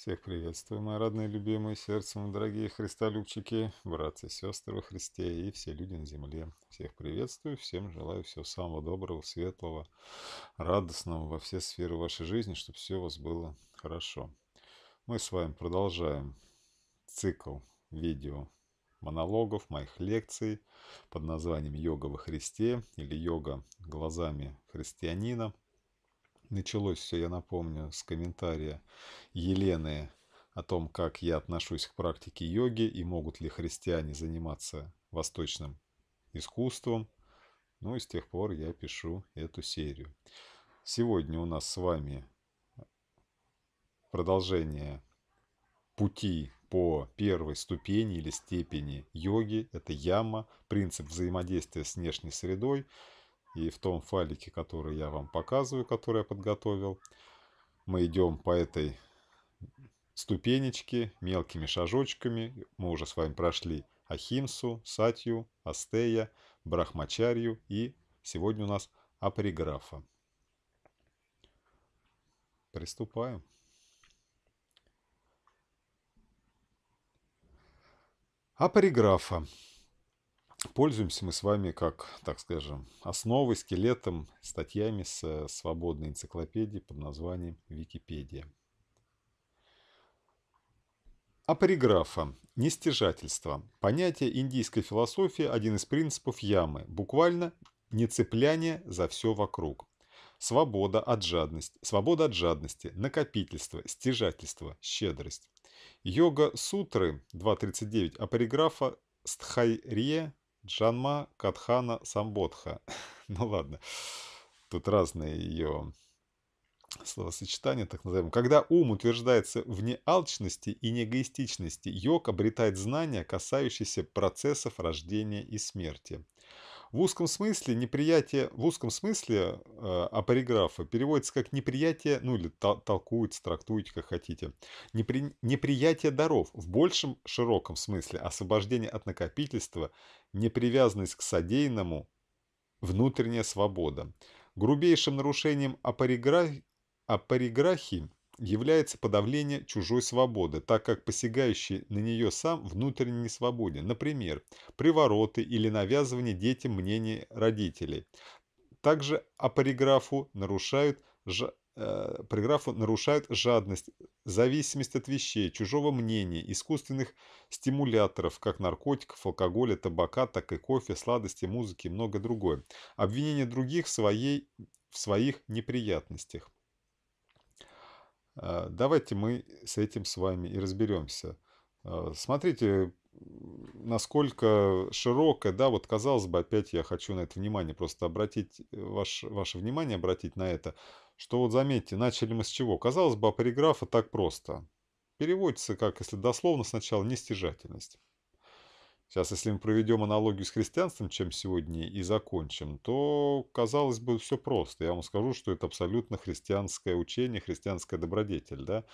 Всех приветствую, мои родные, любимые, сердцем, дорогие христолюбчики, братцы, сестры во Христе и все люди на земле. Всех приветствую, всем желаю всего самого доброго, светлого, радостного во все сферы вашей жизни, чтобы все у вас было хорошо. Мы с вами продолжаем цикл видео монологов, моих лекций под названием «Йога во Христе» или «Йога глазами христианина». Началось все, я напомню, с комментария Елены о том, как я отношусь к практике йоги и могут ли христиане заниматься восточным искусством. Ну и с тех пор я пишу эту серию. Сегодня у нас с вами продолжение пути по первой ступени или степени йоги. Это яма, принцип взаимодействия с внешней средой – и в том файлике, который я вам показываю, который я подготовил, мы идем по этой ступенечке мелкими шажочками. Мы уже с вами прошли Ахимсу, Сатью, Астея, Брахмачарью и сегодня у нас Апариграфа. Приступаем. Апариграфа. Пользуемся мы с вами как, так скажем, основой, скелетом, статьями с э, свободной энциклопедии под названием Википедия. Апариграфа. Нестяжательство. Понятие индийской философии – один из принципов ямы, буквально не цепляние за все вокруг. Свобода от жадности, свобода от жадности, накопительство, стяжательство, щедрость. Йога-сутры 2.39 апариграфа Стхайрие Джанма Катхана Самбодха. ну ладно, тут разные ее словосочетания, так называемые. Когда ум утверждается в неалчности и неэгоистичности, йог обретает знания, касающиеся процессов рождения и смерти – в узком смысле неприятие, в узком смысле э, апориграфа переводится как неприятие, ну или тол толкуется, трактуете как хотите, непри, неприятие даров в большем широком смысле, освобождение от накопительства, непривязанность к содеянному, внутренняя свобода. Грубейшим нарушением апориграфии апориграхи является подавление чужой свободы, так как посягающий на нее сам внутренне не свободен. Например, привороты или навязывание детям мнений родителей. Также а париграфу нарушают ж... э, париграфу нарушают жадность, зависимость от вещей, чужого мнения, искусственных стимуляторов, как наркотиков, алкоголя, табака, так и кофе, сладости, музыки и многое другое. Обвинение других в своей, в своих неприятностях. А, давайте мы с этим с вами и разберемся. А, смотрите, насколько широкое, да, вот казалось бы, опять я хочу на это внимание просто обратить, э, ваш, ваше внимание обратить на это, что вот заметьте, начали мы с чего? Казалось бы, апориграфа так просто. Переводится, как если дословно сначала, нестяжательность. Сейчас, если мы проведем аналогию с христианством, чем сегодня, и закончим, то, казалось бы, все просто. Я вам скажу, что это абсолютно христианское учение, христианская добродетель. Да?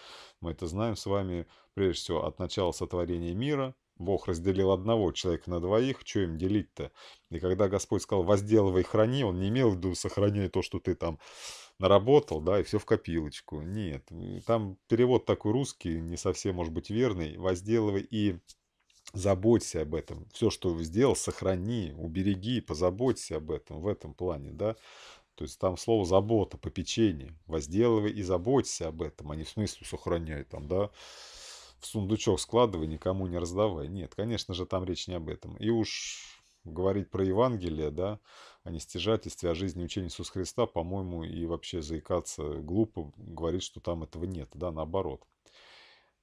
Мы это знаем с вами, прежде всего, от начала сотворения мира. Бог разделил одного человека на двоих, что им делить-то? И когда Господь сказал «возделывай, храни», Он не имел в виду «сохраняй то, что ты там наработал, да, и все в копилочку». Нет, там перевод такой русский, не совсем, может быть, верный. «Возделывай и заботься об этом. Все, что вы сделал, сохрани, убереги, позаботься об этом в этом плане, да. То есть там слово забота, попечение, возделывай и заботься об этом, а не в смысле сохраняй там, да, в сундучок складывай, никому не раздавай. Нет, конечно же, там речь не об этом. И уж говорить про Евангелие, да, о а нестяжательстве, о жизни учения Иисуса Христа, по-моему, и вообще заикаться глупо, говорить, что там этого нет, да, наоборот.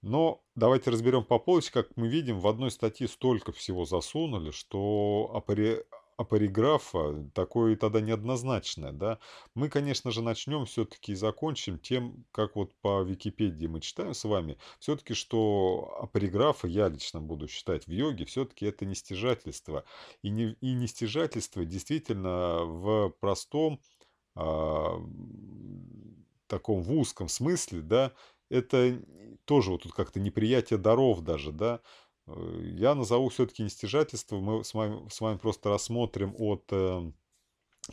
Но давайте разберем по полочке. Как мы видим, в одной статье столько всего засунули, что апари... апариграфа такое тогда неоднозначное. Да? Мы, конечно же, начнем все-таки и закончим тем, как вот по Википедии мы читаем с вами, все-таки, что апариграфа, я лично буду считать в йоге, все-таки это не стяжательство. И не, и не стяжательство действительно в простом... А таком в узком смысле, да, это тоже вот тут как-то неприятие даров даже, да. Э, я назову все-таки нестяжательство, мы с вами, с вами просто рассмотрим от э,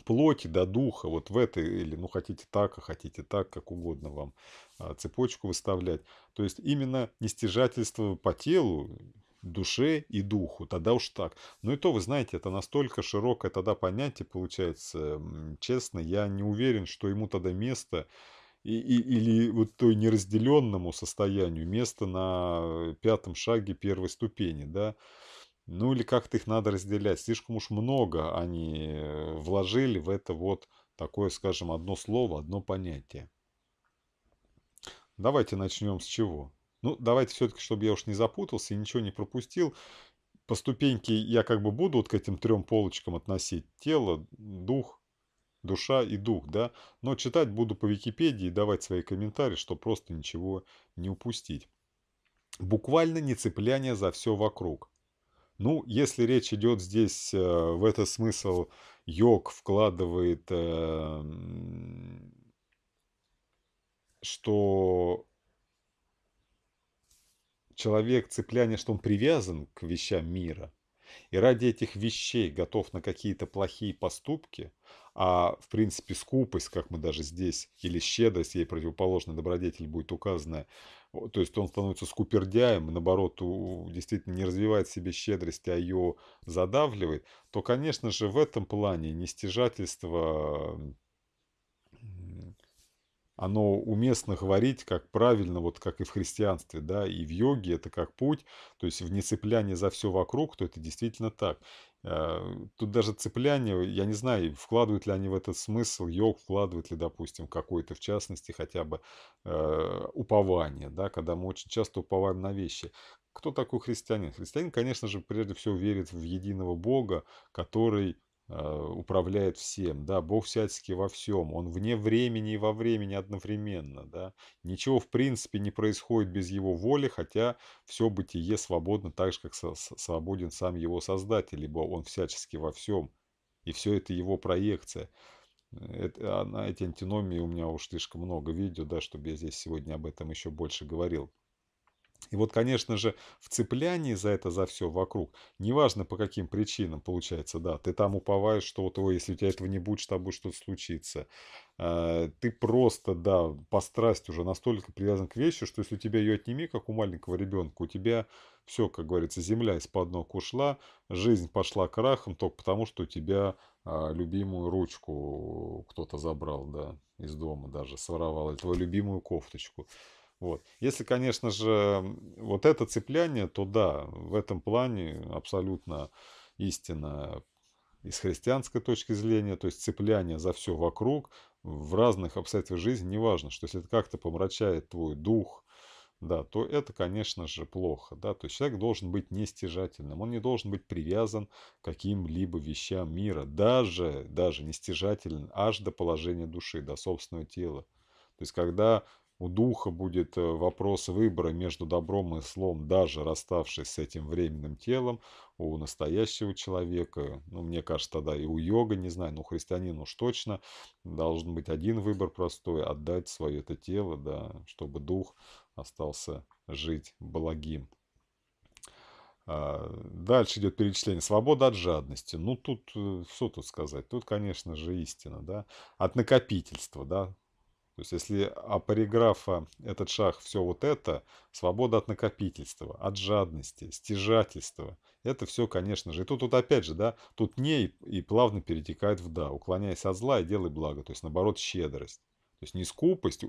плоти до духа, вот в этой, или ну хотите так, а хотите так, как угодно вам а, цепочку выставлять. То есть именно нестяжательство по телу, душе и духу, тогда уж так. Ну и то, вы знаете, это настолько широкое тогда понятие получается, честно, я не уверен, что ему тогда место и, и, или вот той неразделенному состоянию место на пятом шаге первой ступени, да, ну или как-то их надо разделять. Слишком уж много они э, вложили в это вот такое, скажем, одно слово, одно понятие. Давайте начнем с чего? Ну, давайте все-таки, чтобы я уж не запутался и ничего не пропустил, по ступеньке я как бы буду вот к этим трем полочкам относить тело, дух душа и дух, да? Но читать буду по Википедии, давать свои комментарии, чтобы просто ничего не упустить. Буквально не цепляние за все вокруг. Ну, если речь идет здесь, э, в этот смысл йог вкладывает, э, что человек цепляние, что он привязан к вещам мира, и ради этих вещей готов на какие-то плохие поступки, а в принципе скупость, как мы даже здесь, или щедрость, ей противоположная добродетель будет указана, то есть он становится скупердяем, наоборот, у действительно не развивает в себе щедрость, а ее задавливает, то, конечно же, в этом плане нестяжательство оно уместно говорить, как правильно, вот как и в христианстве, да, и в йоге это как путь, то есть в нецеплянии за все вокруг, то это действительно так. Э, тут даже цепляние, я не знаю, вкладывают ли они в этот смысл, йог вкладывает ли, допустим, какой-то, в частности, хотя бы э, упование, да, когда мы очень часто уповаем на вещи. Кто такой христианин? Христианин, конечно же, прежде всего верит в единого Бога, который Э, управляет всем, да, Бог всячески во всем, Он вне времени и во времени одновременно, да, ничего в принципе не происходит без Его воли, хотя все бытие свободно так же, как свободен сам Его Создатель, либо Он всячески во всем, и все это Его проекция. Это, она, а, эти антиномии у меня уж слишком много видео, да, чтобы я здесь сегодня об этом еще больше говорил. И вот, конечно же, в цеплянии за это, за все вокруг, неважно по каким причинам, получается, да, ты там уповаешь, что вот, ой, если у тебя этого не будет, с тобой что-то случится. А, ты просто, да, по страсти уже настолько привязан к вещи, что если у тебя ее отними, как у маленького ребенка, у тебя все, как говорится, земля из-под ног ушла, жизнь пошла крахом только потому, что у тебя а, любимую ручку кто-то забрал, да, из дома даже, своровал, твою любимую кофточку. Вот. Если, конечно же, вот это цепляние, то да, в этом плане абсолютно истина из христианской точки зрения, то есть цепляние за все вокруг, в разных обстоятельствах жизни, неважно, что если это как-то помрачает твой дух, да, то это, конечно же, плохо. Да? То есть человек должен быть нестяжательным, он не должен быть привязан к каким-либо вещам мира, даже, даже нестяжательным, аж до положения души, до собственного тела. То есть когда у духа будет э, вопрос выбора между добром и злом, даже расставшись с этим временным телом, у настоящего человека, ну, мне кажется, тогда и у йога, не знаю, но ну, у христианина уж точно должен быть один выбор простой, отдать свое это тело, да, чтобы дух остался жить благим. А, дальше идет перечисление. Свобода от жадности. Ну, тут, что э, тут сказать? Тут, конечно же, истина, да. От накопительства, да. То есть если а париграфа этот шаг все вот это, свобода от накопительства, от жадности, стяжательства, это все, конечно же. И тут, тут опять же, да, тут не и, и плавно перетекает в да, уклоняясь от зла и делай благо, то есть наоборот щедрость. То есть не скупость,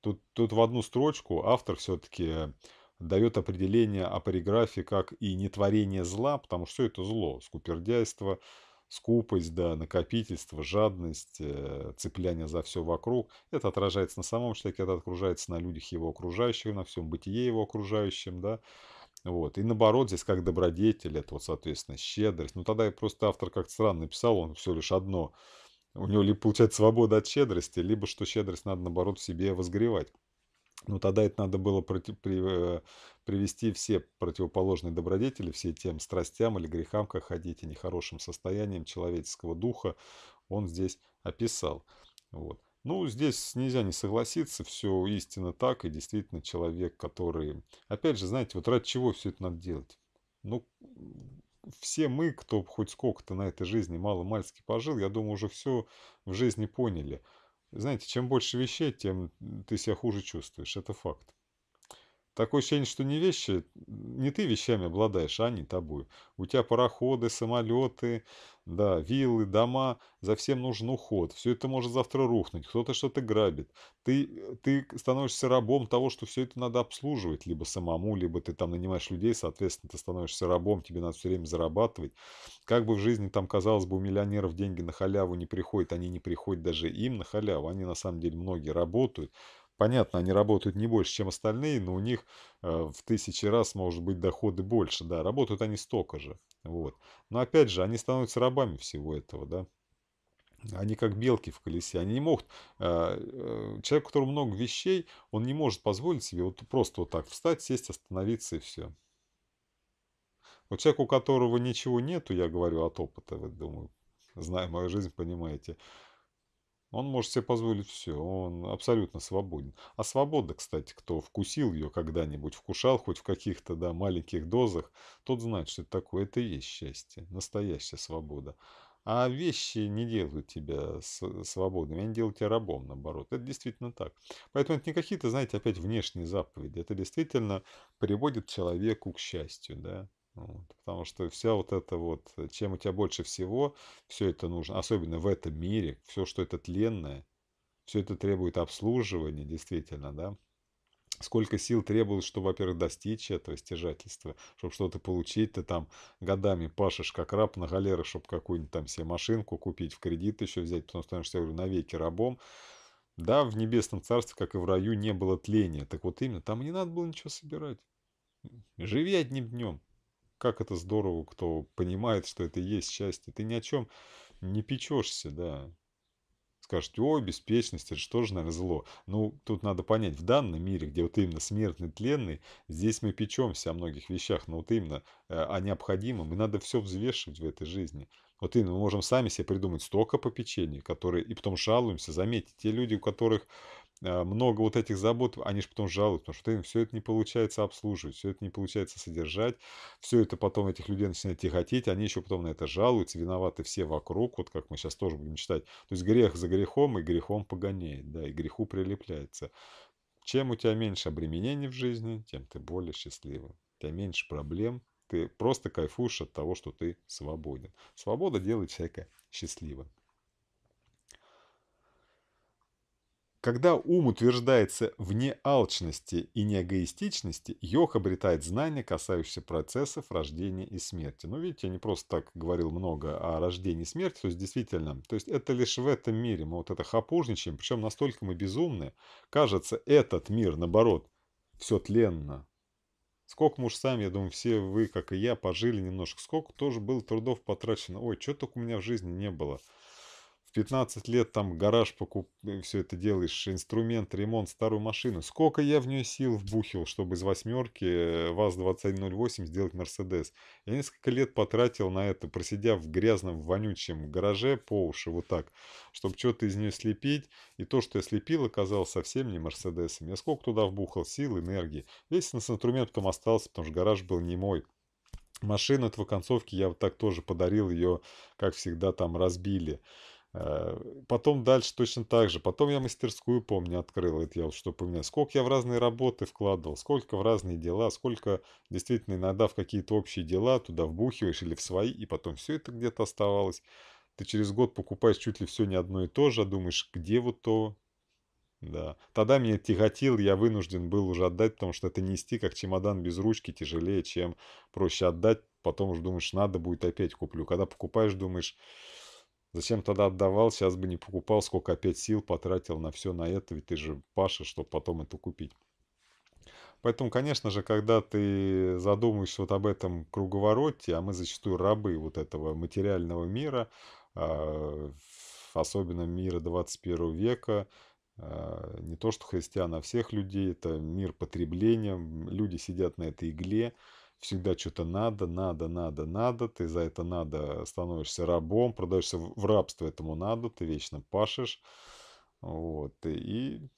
тут, тут в одну строчку автор все-таки дает определение о париграфе как и нетворение зла, потому что все это зло, скупердяйство, Скупость, да, накопительство, жадность, э, цепляние за все вокруг. Это отражается на самом человеке, это отражается на людях его окружающих, на всем бытие его окружающем, да. Вот. И наоборот, здесь как добродетель, это вот, соответственно, щедрость. Ну, тогда просто автор как-то странно написал, он все лишь одно. У него либо получается свобода от щедрости, либо что щедрость надо, наоборот, в себе возгревать. Но тогда это надо было э, привести все противоположные добродетели, все тем страстям или грехам, как хотите, нехорошим состоянием человеческого духа, он здесь описал. Вот. Ну, здесь нельзя не согласиться, все истинно так, и действительно человек, который... Опять же, знаете, вот ради чего все это надо делать? Ну, все мы, кто хоть сколько-то на этой жизни мало-мальски пожил, я думаю, уже все в жизни поняли – знаете, чем больше вещей, тем ты себя хуже чувствуешь. Это факт. Такое ощущение, что не вещи, не ты вещами обладаешь, а они тобой. У тебя пароходы, самолеты, да, виллы, дома, за всем нужен уход. Все это может завтра рухнуть, кто-то что-то грабит. Ты, ты становишься рабом того, что все это надо обслуживать, либо самому, либо ты там нанимаешь людей, соответственно, ты становишься рабом, тебе надо все время зарабатывать. Как бы в жизни там, казалось бы, у миллионеров деньги на халяву не приходят, они не приходят даже им на халяву, они на самом деле многие работают, Понятно, они работают не больше, чем остальные, но у них э, в тысячи раз, может быть, доходы больше, да, работают они столько же, вот. Но опять же, они становятся рабами всего этого, да. Они как белки в колесе, они не могут, э, э, человек, у которого много вещей, он не может позволить себе вот просто вот так встать, сесть, остановиться и все. Вот человек, у которого ничего нету, я говорю от опыта, вот думаю, знаю мою жизнь, понимаете, он может себе позволить все, он абсолютно свободен. А свобода, кстати, кто вкусил ее когда-нибудь, вкушал хоть в каких-то да, маленьких дозах, тот знает, что это такое. Это и есть счастье, настоящая свобода. А вещи не делают тебя свободным, они делают тебя рабом, наоборот. Это действительно так. Поэтому это не какие-то, знаете, опять внешние заповеди. Это действительно приводит человеку к счастью, да. Вот, потому что вся вот эта вот, э, чем у тебя больше всего, все это нужно, особенно в этом мире, все, что это тленное, все это требует обслуживания, действительно, да. Сколько сил требовалось, чтобы, во-первых, достичь этого стяжательства, чтобы что-то получить, ты там годами пашешь как раб на галеры, чтобы какую-нибудь там себе машинку купить, в кредит еще взять, потому что становишься, я говорю, навеки рабом. Да, в небесном царстве, как и в раю, не было тления. Так вот именно, там не надо было ничего собирать. Живи одним днем как это здорово, кто понимает, что это и есть счастье. Ты ни о чем не печешься, да. Скажете, ой, беспечность, это что же, наверное, зло. Ну, тут надо понять, в данном мире, где вот именно смертный, тленный, здесь мы печемся о многих вещах, но вот именно э, о необходимом, и надо все взвешивать в этой жизни. Вот именно мы можем сами себе придумать столько попечений, которые, и потом жалуемся, заметьте, те люди, у которых а, много вот этих забот, они же потом жалуются, потому что им все это не получается обслуживать, все это не получается содержать, все это потом этих людей начинает тяготеть, они еще потом на это жалуются, виноваты все вокруг, вот как мы сейчас тоже будем читать. То есть грех за грехом и грехом погоняет, да, и греху прилепляется. Чем у тебя меньше обременений в жизни, тем ты более счастливым. У тебя меньше проблем, ты просто кайфуешь от того, что ты свободен. Свобода делает человека счастливым. Когда ум утверждается вне алчности и не йог обретает знания, касающиеся процессов рождения и смерти. Ну, видите, я не просто так говорил много о рождении и смерти, то есть действительно, то есть это лишь в этом мире мы вот это хапужничаем, причем настолько мы безумны, кажется, этот мир, наоборот, все тленно. Сколько мы уж сами, я думаю, все вы, как и я, пожили немножко, сколько тоже было трудов потрачено. Ой, что только у меня в жизни не было. В 15 лет там гараж покуп... Э, все это делаешь, инструмент, ремонт, старую машину. Сколько я в нее сил вбухил, чтобы из восьмерки э, ВАЗ-2108 сделать Мерседес. Я несколько лет потратил на это, просидя в грязном, вонючем гараже по уши, вот так, чтобы что-то из нее слепить. И то, что я слепил, оказалось совсем не Мерседесом. Я сколько туда вбухал сил, энергии. Весь инструмент инструментом остался, потому что гараж был не мой. Машину этого концовки я вот так тоже подарил, ее, как всегда, там разбили. Э, потом дальше точно так же. Потом я мастерскую, помню, открыл. Это я вот что помню. Сколько я в разные работы вкладывал, сколько в разные дела, сколько действительно иногда в какие-то общие дела туда вбухиваешь или в свои, и потом все это где-то оставалось. Ты через год покупаешь чуть ли все не одно и то же, а думаешь, где вот то, да. Тогда меня тяготил, я вынужден был уже отдать, потому что это нести как чемодан без ручки тяжелее, чем проще отдать. Потом уже думаешь, надо будет опять куплю. Когда покупаешь, думаешь, Зачем тогда отдавал, сейчас бы не покупал, сколько опять сил потратил на все на это, ведь ты же Паша, чтобы потом это купить. Поэтому, конечно же, когда ты задумаешься вот об этом круговороте, а мы зачастую рабы вот этого материального мира, а, особенно мира 21 века, а, не то что христиан, а всех людей, это мир потребления, люди сидят на этой игле, всегда что-то надо, надо, надо, надо, ты за это надо становишься рабом, продаешься в рабство этому надо, ты вечно пашешь, вот, и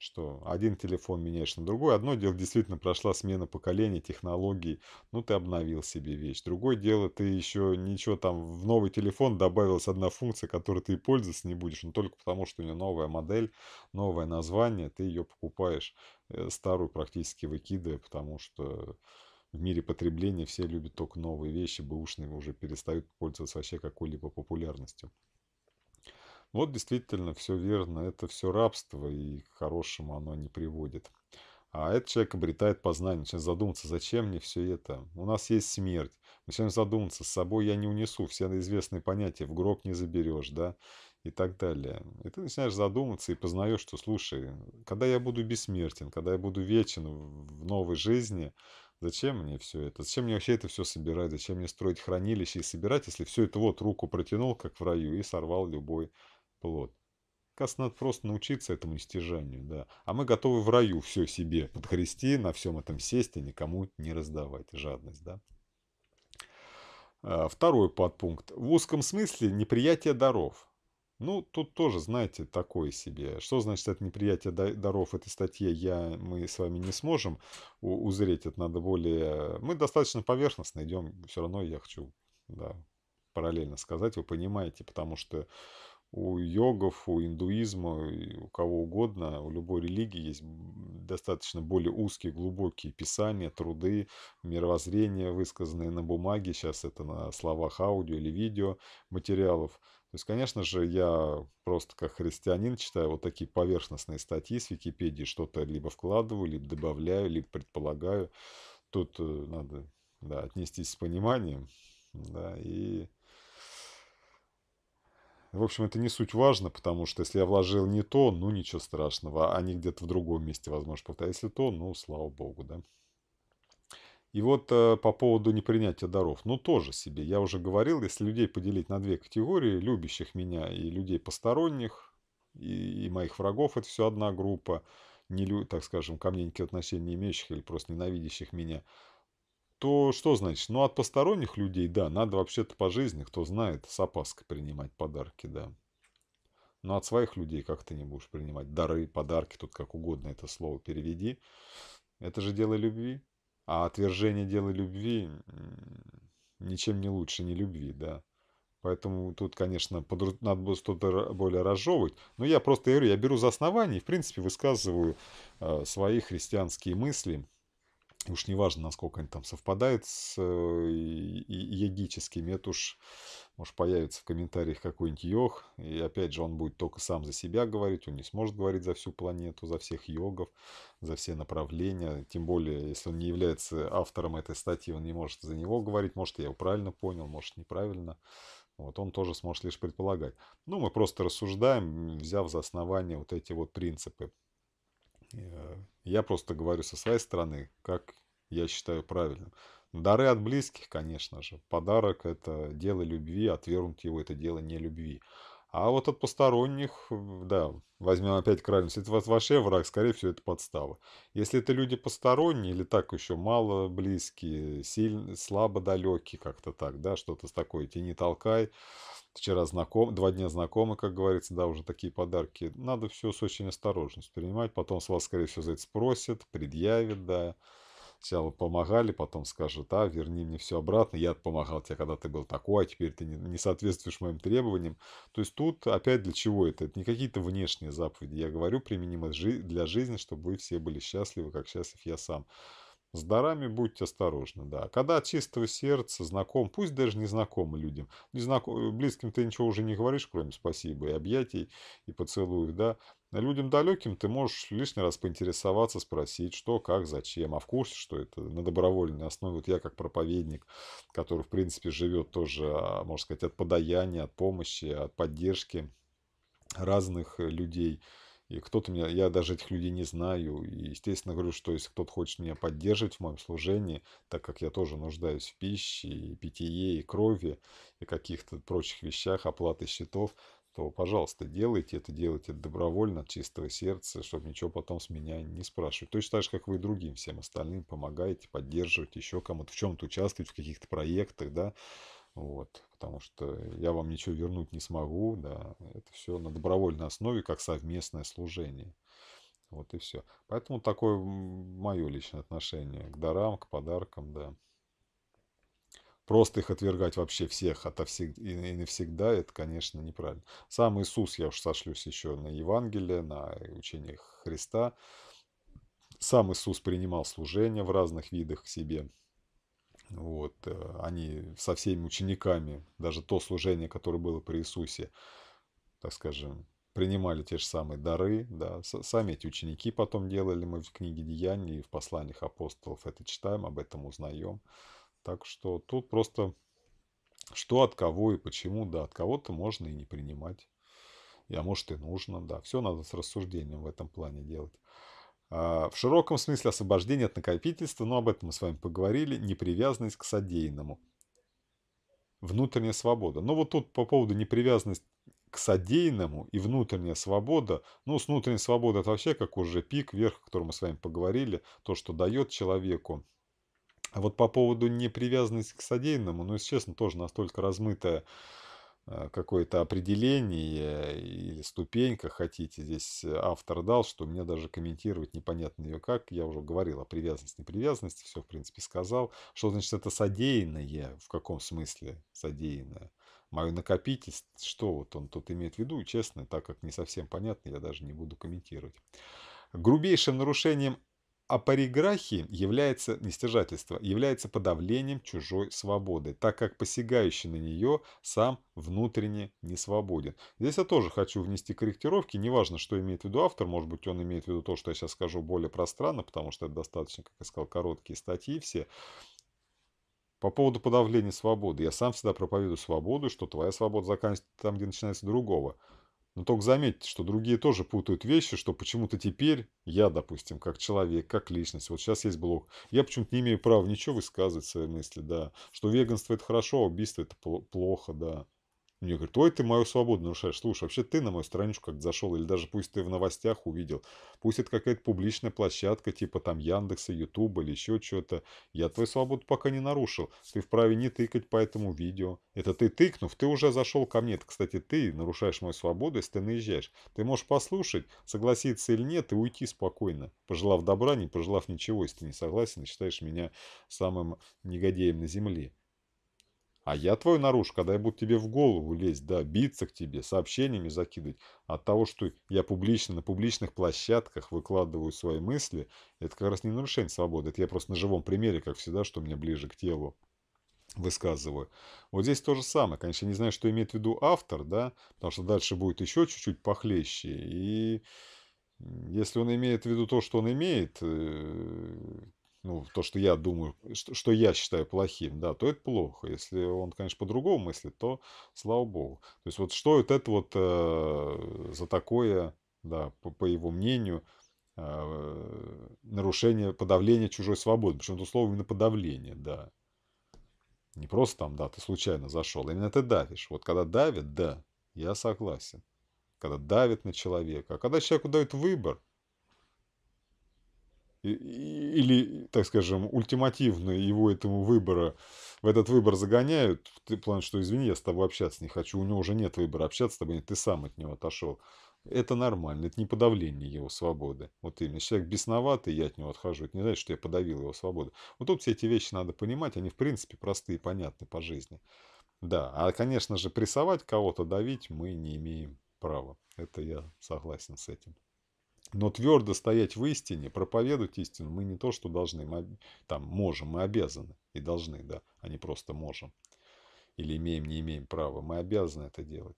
что один телефон меняешь на другой. Одно дело, действительно, прошла смена поколения технологий, ну, ты обновил себе вещь. Другое дело, ты еще ничего там, в новый телефон добавилась одна функция, которой ты и пользоваться не будешь, но только потому, что у нее новая модель, новое название, ты ее покупаешь, э, старую практически выкидывая, потому что в мире потребления все любят только новые вещи, бэушные уже перестают пользоваться вообще какой-либо популярностью. Вот действительно, все верно, это все рабство, и к хорошему оно не приводит. А этот человек обретает познание, начинает задуматься, зачем мне все это? У нас есть смерть. начинает задуматься, с собой я не унесу, все известные понятия, в гроб не заберешь, да, и так далее. И ты начинаешь задуматься и познаешь, что, слушай, когда я буду бессмертен, когда я буду вечен в новой жизни, Зачем мне все это? Зачем мне вообще это все собирать? Зачем мне строить хранилище и собирать, если все это вот руку протянул, как в раю, и сорвал любой плод? Как надо просто научиться этому стяжанию, да. А мы готовы в раю все себе подхрести, на всем этом сесть и никому не раздавать. Жадность, да. А, второй подпункт. В узком смысле неприятие даров. Ну, тут тоже, знаете, такое себе. Что значит это неприятие даров этой статьи я, мы с вами не сможем узреть. Это надо более... Мы достаточно поверхностно идем. Все равно я хочу да, параллельно сказать, вы понимаете, потому что у йогов, у индуизма, у кого угодно, у любой религии есть достаточно более узкие, глубокие писания, труды, мировоззрения, высказанные на бумаге, сейчас это на словах аудио или видео материалов – то есть, конечно же, я просто как христианин читаю вот такие поверхностные статьи с Википедии, что-то либо вкладываю, либо добавляю, либо предполагаю. Тут э, надо да, отнестись с пониманием. Да, и... В общем, это не суть важно, потому что если я вложил не то, ну ничего страшного, а они где-то в другом месте, возможно, повторяют. Если то, ну слава богу, да. И вот э, по поводу непринятия даров. Ну, тоже себе. Я уже говорил, если людей поделить на две категории, любящих меня и людей посторонних, и, и моих врагов, это все одна группа, не, лю, так скажем, ко мне никаких отношений не имеющих или просто ненавидящих меня, то что значит? Ну, от посторонних людей, да, надо вообще-то по жизни, кто знает, с опаской принимать подарки, да. Но от своих людей как ты не будешь принимать дары, подарки, тут как угодно это слово переведи. Это же дело любви. А отвержение дела любви ничем не лучше не любви, да. Поэтому тут, конечно, под... надо было что-то более разжевывать. Но я просто говорю, я беру за основание и, в принципе, высказываю э, свои христианские мысли уж не важно, насколько они там совпадают с э, йогическими, это уж, может, появится в комментариях какой-нибудь йог, и опять же он будет только сам за себя говорить, он не сможет говорить за всю планету, за всех йогов, за все направления, тем более, если он не является автором этой статьи, он не может за него говорить, может, я его правильно понял, может, неправильно, вот он тоже сможет лишь предполагать. Ну, мы просто рассуждаем, взяв за основание вот эти вот принципы Э, я просто говорю со своей стороны, как я считаю правильным. Дары от близких, конечно же. Подарок – это дело любви, отвергнуть его – это дело не любви. А вот от посторонних, э, да, возьмем опять крайность. Если это ваш враг, скорее всего, это подстава. Если это люди посторонние или так еще мало близкие, сильно, слабо далекие, как-то так, да, что-то такое, тяни-толкай, вчера знаком, два дня знакомы, как говорится, да, уже такие подарки. Надо все с очень осторожностью принимать. Потом с вас, скорее всего, за это спросят, предъявят, да. Сначала помогали, потом скажут, а, верни мне все обратно, я помогал тебе, когда ты был такой, а теперь ты не, не соответствуешь моим требованиям. То есть тут опять для чего это? Это не какие-то внешние заповеди. Я говорю, применимо для жизни, чтобы вы все были счастливы, как счастлив я сам. С дарами будьте осторожны, да. Когда от чистого сердца знаком, пусть даже незнакомы людям, незнаком, э, близким ты ничего уже не говоришь, кроме спасибо и объятий, и поцелуев, да. Людям далеким ты можешь лишний раз поинтересоваться, спросить, что, как, зачем, а в курсе, что это на добровольной основе. Вот я как проповедник, который, в принципе, живет тоже, а, можно сказать, от подаяния, от помощи, от поддержки разных э, людей – и кто-то меня, я даже этих людей не знаю. И, естественно, говорю, что если кто-то хочет меня поддерживать в моем служении, так как я тоже нуждаюсь в пище, и питье, и крови, и каких-то прочих вещах, оплаты счетов, то, пожалуйста, делайте это, делайте это добровольно, от чистого сердца, чтобы ничего потом с меня не спрашивать. Точно так же, как вы и другим всем остальным помогаете, поддерживаете еще кому-то, в чем-то участвуете, в каких-то проектах, да, вот, потому что я вам ничего вернуть не смогу, да, это все на добровольной основе, как совместное служение. Вот и все. Поэтому такое мое личное отношение к дарам, к подаркам, да. Просто их отвергать вообще всех отовсег... и навсегда, это, конечно, неправильно. Сам Иисус, я уж сошлюсь еще на Евангелие, на учение Христа. Сам Иисус принимал служение в разных видах к себе – вот, э, они со всеми учениками, даже то служение, которое было при Иисусе, так скажем, принимали те же самые дары, да, сами эти ученики потом делали, мы в книге Деяний и в посланиях апостолов это читаем, об этом узнаем. Так что тут просто что от кого и почему, да, от кого-то можно и не принимать, а может и нужно, да, все надо с рассуждением в этом плане делать. А, в широком смысле освобождение от накопительства, но об этом мы с вами поговорили, непривязанность к содеянному. Внутренняя свобода. Но ну, вот тут по поводу непривязанности к содеянному и внутренняя свобода, ну с внутренней свободой это вообще как уже пик вверх, о котором мы с вами поговорили, то, что дает человеку. А вот по поводу непривязанности к содеянному, ну, если честно, тоже настолько размытая Э, какое-то определение или ступенька, хотите, здесь э, автор дал, что мне даже комментировать непонятно ее как. Я уже говорил о привязанности, непривязанности, все, в принципе, сказал. Что значит это содеянное, в каком смысле содеянное? Мое накопительство, что вот он тут имеет в виду, честно, так как не совсем понятно, я даже не буду комментировать. Грубейшим нарушением а апариграхи является нестяжательство, является подавлением чужой свободы, так как посягающий на нее сам внутренне не свободен. Здесь я тоже хочу внести корректировки, неважно, что имеет в виду автор, может быть, он имеет в виду то, что я сейчас скажу более пространно, потому что это достаточно, как я сказал, короткие статьи все. По поводу подавления свободы. Я сам всегда проповедую свободу, что твоя свобода заканчивается там, где начинается другого. Но только заметьте, что другие тоже путают вещи, что почему-то теперь я, допустим, как человек, как личность, вот сейчас есть блог, я почему-то не имею права ничего высказывать свои мысли, да, что веганство это хорошо, а убийство это плохо, да. Мне говорят, ой, ты мою свободу нарушаешь. Слушай, вообще ты на мою страничку как зашел, или даже пусть ты в новостях увидел, пусть это какая-то публичная площадка, типа там Яндекса, Ютуба или еще что-то. Я твою свободу пока не нарушил. Ты вправе не тыкать по этому видео. Это ты тыкнув, ты уже зашел ко мне. Это, кстати, ты нарушаешь мою свободу, если ты наезжаешь. Ты можешь послушать, согласиться или нет, и уйти спокойно. Пожелав добра, не пожелав ничего, если ты не согласен считаешь меня самым негодяем на земле. А я твою нарушу, когда я буду тебе в голову лезть, да, биться к тебе, сообщениями закидывать. От того, что я публично на публичных площадках выкладываю свои мысли, это как раз не нарушение свободы. Это я просто на живом примере, как всегда, что мне ближе к телу высказываю. Вот здесь то же самое. Конечно, я не знаю, что имеет в виду автор, да, потому что дальше будет еще чуть-чуть похлеще. И если он имеет в виду то, что он имеет, э, ну, то, что я думаю, что, что я считаю плохим, да, то это плохо. Если он, конечно, по-другому мыслит, то слава богу. То есть вот что вот это вот э, за такое, да, по, по его мнению, э, нарушение, подавление чужой свободы. Причем это слово именно подавление, да. Не просто там, да, ты случайно зашел. А именно ты давишь. Вот когда давит да, я согласен. Когда давит на человека. А когда человеку дают выбор, или, так скажем, ультимативно его этому выбора, в этот выбор загоняют, ты план, что извини, я с тобой общаться не хочу, у него уже нет выбора общаться с тобой, нет, ты сам от него отошел. Это нормально, это не подавление его свободы. Вот именно, человек бесноватый, я от него отхожу, это не значит, что я подавил его свободу. Вот тут все эти вещи надо понимать, они в принципе простые и понятны по жизни. Да, а, конечно же, прессовать кого-то, давить мы не имеем права. Это я согласен с этим. Но твердо стоять в истине, проповедовать истину мы не то, что должны, мы там можем, мы обязаны и должны, да, а не просто можем. Или имеем, не имеем права, мы обязаны это делать.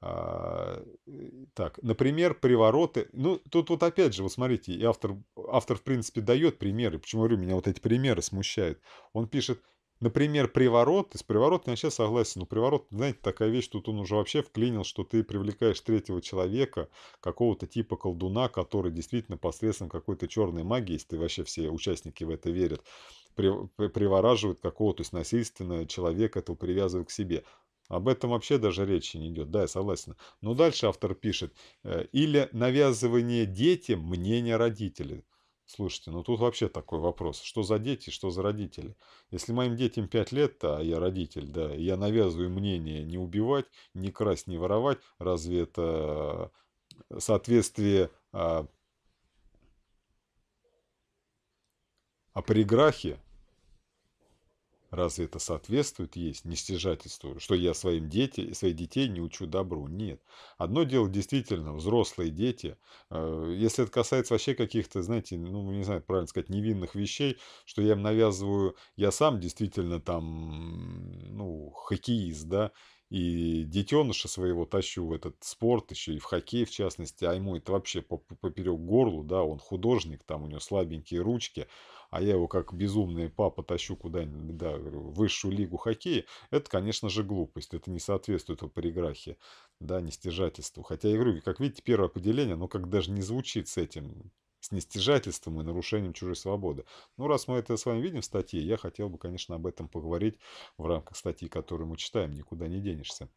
А, э, так, например, привороты. Ну, тут вот опять же, вот смотрите, и автор, автор в принципе дает примеры. Почему, говорю, меня вот эти примеры смущают. Он пишет, Например, приворот, И с приворотом я сейчас согласен, но приворот, знаете, такая вещь, тут он уже вообще вклинил, что ты привлекаешь третьего человека, какого-то типа колдуна, который действительно посредством какой-то черной магии, если вообще все участники в это верят, привораживает какого-то, то есть человека этого привязывает к себе. Об этом вообще даже речи не идет, да, я согласен. Но дальше автор пишет, э, или навязывание детям мнения родителей. Слушайте, ну тут вообще такой вопрос. Что за дети, что за родители? Если моим детям 5 лет, а я родитель, да, я навязываю мнение не убивать, не красть, не воровать, разве это э, соответствие а, о приграхе Разве это соответствует есть нестяжательству, что я своим дети, своих детей не учу добру? Нет. Одно дело действительно взрослые дети, э, если это касается вообще каких-то, знаете, ну, не знаю, правильно сказать, невинных вещей, что я им навязываю, я сам действительно там, ну, хоккеист, да, и детеныша своего тащу в этот спорт, еще и в хоккей в частности, а ему это вообще поперек горлу, да, он художник, там у него слабенькие ручки, а я его как безумный папа тащу куда-нибудь, да, высшую лигу хоккея, это, конечно же, глупость. Это не соответствует полиграфии, да, нестяжательству. Хотя я говорю, как видите, первое поделение, оно как даже не звучит с этим, с нестяжательством и нарушением чужой свободы. Ну, раз мы это с вами видим в статье, я хотел бы, конечно, об этом поговорить в рамках статьи, которую мы читаем, никуда не денешься.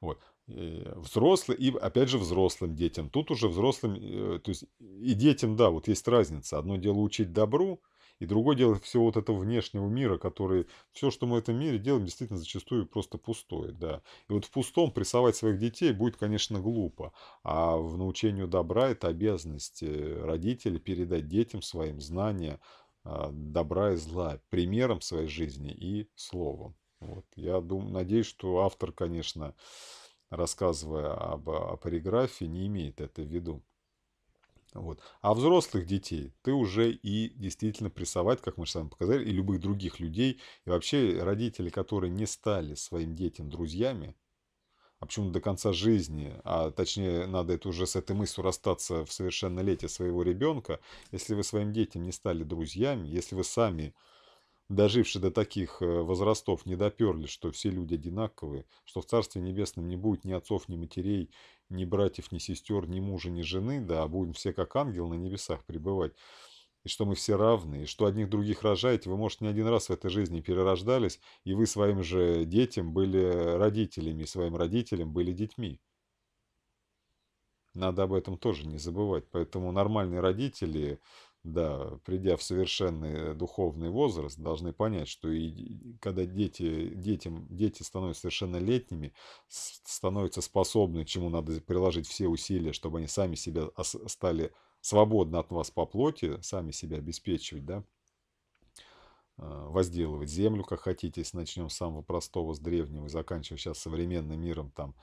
Вот. Э, взрослые и, опять же, взрослым детям. Тут уже взрослым, э, то есть и детям, да, вот есть разница. Одно дело учить добру, и другое дело всего вот этого внешнего мира, который... Все, что мы в этом мире делаем, действительно зачастую просто пустое, да. И вот в пустом прессовать своих детей будет, конечно, глупо. А в научению добра это обязанность э, родителей передать детям своим знания а, добра и зла примером своей жизни и словом. Вот. Я думаю, надеюсь, что автор, конечно, рассказывая об, о париграфе, не имеет это в виду. Вот. А взрослых детей ты уже и действительно прессовать, как мы же с вами показали, и любых других людей, и вообще родители, которые не стали своим детям друзьями, а почему до конца жизни, а точнее надо это уже с этой мыслью расстаться в совершеннолетие своего ребенка, если вы своим детям не стали друзьями, если вы сами дожившие до таких э, возрастов, не доперли, что все люди одинаковые, что в Царстве Небесном не будет ни отцов, ни матерей, ни братьев, ни сестер, ни мужа, ни жены, да, а будем все как ангел на небесах пребывать, и что мы все равны, и что одних других рожаете, вы, может, не один раз в этой жизни перерождались, и вы своим же детям были родителями, и своим родителям были детьми. Надо об этом тоже не забывать. Поэтому нормальные родители да, придя в совершенный духовный возраст, должны понять, что и когда дети, детям, дети становятся совершеннолетними, становятся способны, чему надо приложить все усилия, чтобы они сами себя стали свободно от вас по плоти, сами себя обеспечивать, да, а, возделывать землю, как хотите, если начнем с самого простого, с древнего и заканчивая сейчас современным миром, там,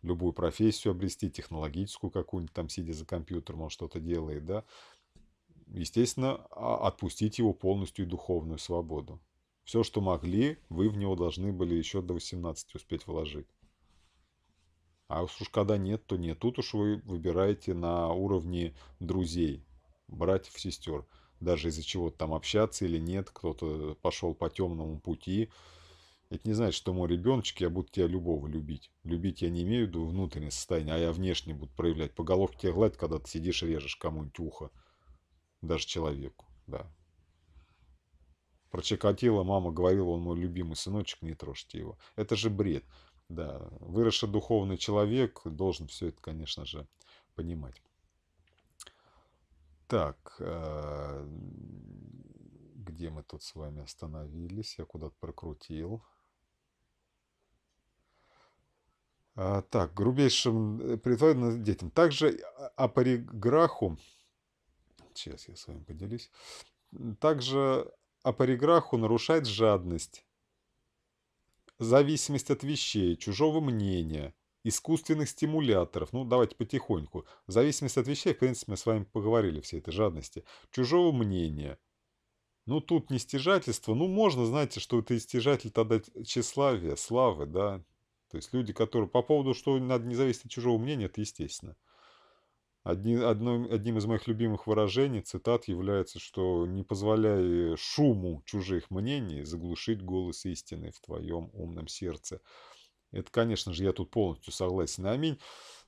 любую профессию обрести, технологическую какую-нибудь, там, сидя за компьютером, он что-то делает, да, естественно, а, отпустить его полностью и духовную свободу. Все, что могли, вы в него должны были еще до 18 успеть вложить. А уж когда нет, то нет. Тут уж вы выбираете на уровне друзей, братьев, сестер. Даже из-за чего-то там общаться или нет, кто-то пошел по темному пути. Это не значит, что мой ребеночек, я буду тебя любого любить. Любить я не имею в виду внутреннее состояние, а я внешне буду проявлять. По головке тебя гладь, когда ты сидишь режешь кому-нибудь ухо даже человеку, да. Про Чикатило мама говорила, он мой любимый сыночек, не трожьте его. Это же бред. Да, выросший духовный человек должен все это, конечно же, понимать. Так, э, где мы тут с вами остановились? Я куда-то прокрутил. А, так, грубейшим э, притворным детям. Также апориграху Сейчас я с вами поделюсь. Также апариграху нарушает жадность, зависимость от вещей, чужого мнения, искусственных стимуляторов. Ну, давайте потихоньку. Зависимость от вещей, в принципе, мы с вами поговорили все этой жадности. Чужого мнения. Ну, тут не стяжательство. Ну, можно, знаете, что это стяжатель тогда тщеславия, славы, да. То есть люди, которые... По поводу, что надо не зависеть от чужого мнения, это естественно. Одни, одно, одним из моих любимых выражений, цитат, является, что не позволяй шуму чужих мнений заглушить голос истины в твоем умном сердце. Это, конечно же, я тут полностью согласен. Аминь.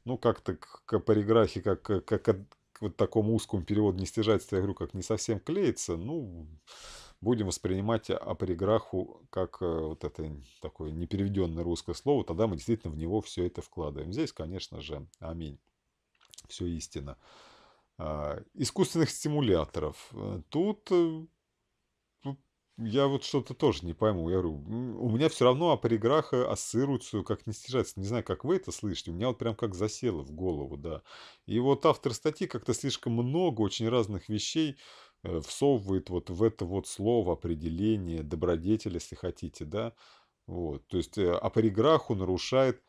Ну, как-то к париграфе, как, как, как вот такому узкому переводу стяжать я говорю, как не совсем клеится. Ну, будем воспринимать апориграху как э, вот это такое непереведенное русское слово, тогда мы действительно в него все это вкладываем. Здесь, конечно же, аминь все истина. А, искусственных стимуляторов. Э, э, тут я вот что-то тоже не пойму. Я говорю, у меня все равно а о играх э, ассоциируется, как не стяжается. Не знаю, как вы это слышите. У меня вот прям как засело в голову, да. И вот автор статьи как-то слишком много очень разных вещей всовывает вот в это вот слово определение добродетель, если хотите, да. Вот. То есть а о играху нарушает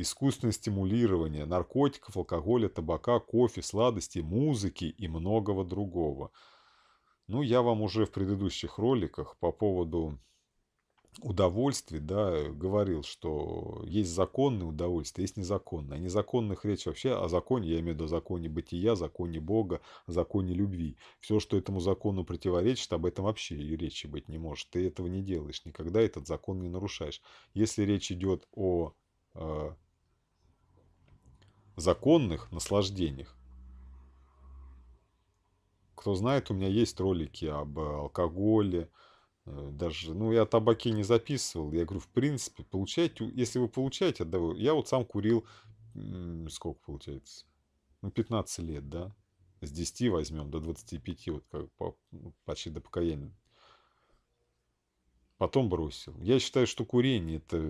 искусственное стимулирование, наркотиков, алкоголя, табака, кофе, сладостей, музыки и многого другого. Ну, я вам уже в предыдущих роликах по поводу удовольствий, да, говорил, что есть законные удовольствия, есть незаконные. О незаконных речь вообще, о законе, я имею в виду о законе бытия, законе Бога, законе любви. Все, что этому закону противоречит, об этом вообще и речи быть не может. Ты этого не делаешь, никогда этот закон не нарушаешь. Если речь идет о э, законных наслаждениях. Кто знает, у меня есть ролики об э, алкоголе, э, даже, ну, я о табаке не записывал. Я говорю, в принципе, получаете, если вы получаете от я вот сам курил, сколько получается, ну, 15 лет, да, с 10 возьмем до 25, вот как, ну, почти до покаяния Потом бросил. Я считаю, что курение – это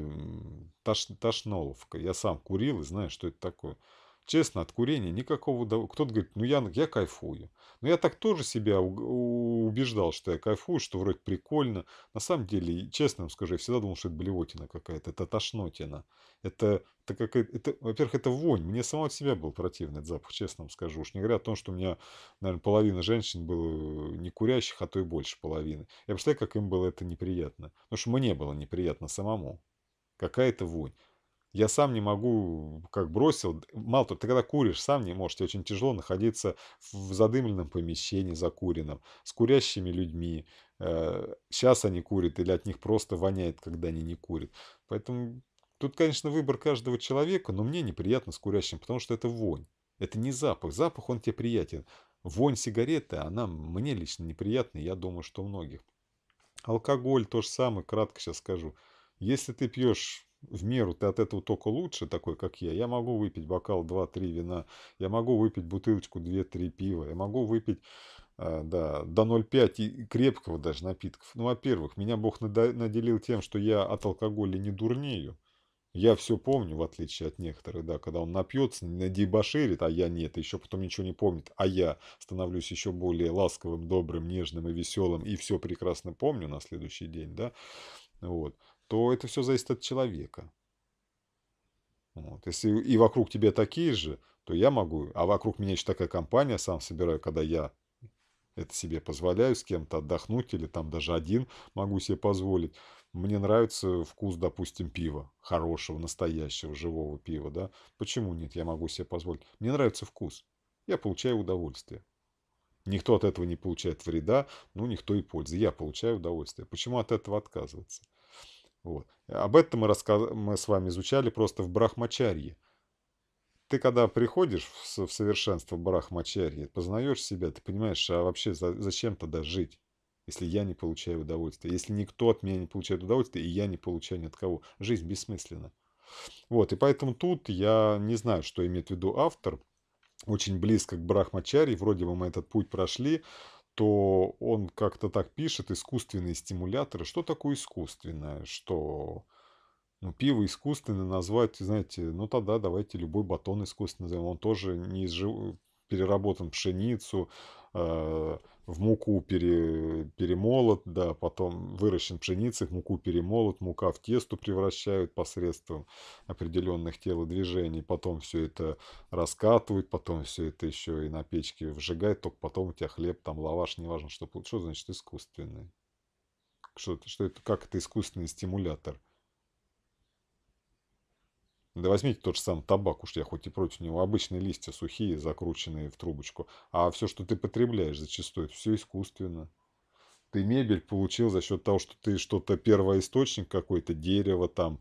тош, тошноловка. Я сам курил и знаю, что это такое. Честно, от курения никакого удовольствия. Кто-то говорит, ну я, я кайфую. Но я так тоже себя убеждал, что я кайфую, что вроде прикольно. На самом деле, честно вам скажу, я всегда думал, что это блевотина какая-то, это тошнотина. Это, это какая-то, это, во-первых, это вонь. Мне сама от себя был противный запах, честно вам скажу. Уж не говоря о том, что у меня, наверное, половина женщин было э, не курящих, а то и больше половины. Я представляю, как им было это неприятно. Потому что мне было неприятно самому. Какая-то вонь я сам не могу, как бросил, мало того, ты когда куришь, сам не можешь, тебе очень тяжело находиться в задымленном помещении, закуренном, с курящими людьми. Сейчас э, они курят или от них просто воняет, когда они не курят. Поэтому тут, конечно, выбор каждого человека, но мне неприятно с курящим, потому что это вонь. Это не запах. Запах, он тебе приятен. Вонь сигареты, она мне лично неприятна, я думаю, что многих. Алкоголь то же самое, кратко сейчас скажу. Если ты пьешь в меру, ты от этого только лучше, такой, как я. Я могу выпить бокал 2-3 вина, я могу выпить бутылочку 2-3 пива, я могу выпить а, да, до 0,5 и крепкого даже напитков. Ну, во-первых, меня Бог наделил тем, что я от алкоголя не дурнею. Я все помню, в отличие от некоторых, да, когда он напьется, надебоширит, а я нет, еще потом ничего не помнит, а я становлюсь еще более ласковым, добрым, нежным и веселым, и все прекрасно помню на следующий день, да, вот то это все зависит от человека. Вот. Если и вокруг тебя такие же, то я могу, а вокруг меня еще такая компания, сам собираю, когда я это себе позволяю с кем-то отдохнуть или там даже один могу себе позволить. Мне нравится вкус, допустим, пива, хорошего, настоящего, живого пива, да. Почему нет, я могу себе позволить. Мне нравится вкус, я получаю удовольствие. Никто от этого не получает вреда, ну, никто и пользы. Я получаю удовольствие. Почему от этого отказываться? Вот. Об этом мы, рассказ... мы с вами изучали просто в Брахмачарье. Ты когда приходишь в, совершенство Брахмачарье, познаешь себя, ты понимаешь, а вообще зачем тогда жить, если я не получаю удовольствие, если никто от меня не получает удовольствие, и я не получаю ни от кого. Жизнь бессмысленна. Вот, и поэтому тут я не знаю, что имеет в виду автор. Очень близко к Брахмачарье, вроде бы мы этот путь прошли, то он как-то так пишет, искусственные стимуляторы. Что такое искусственное? Что ну, пиво искусственное назвать, знаете, ну тогда давайте любой батон искусственный назовем. Он тоже не из жив... переработан пшеницу, Э, в муку пере, перемолот, да, потом выращен пшеницы, в муку перемолот, мука в тесто превращают посредством определенных телодвижений, потом все это раскатывают, потом все это еще и на печке вжигают, только потом у тебя хлеб, там лаваш, неважно, что, что значит искусственный. Что, что это, как это искусственный стимулятор? Да возьмите тот же самый табак, уж я хоть и против него. Обычные листья сухие, закрученные в трубочку. А все, что ты потребляешь зачастую, все искусственно. Ты мебель получил за счет того, что ты что-то первоисточник какой-то, дерево там,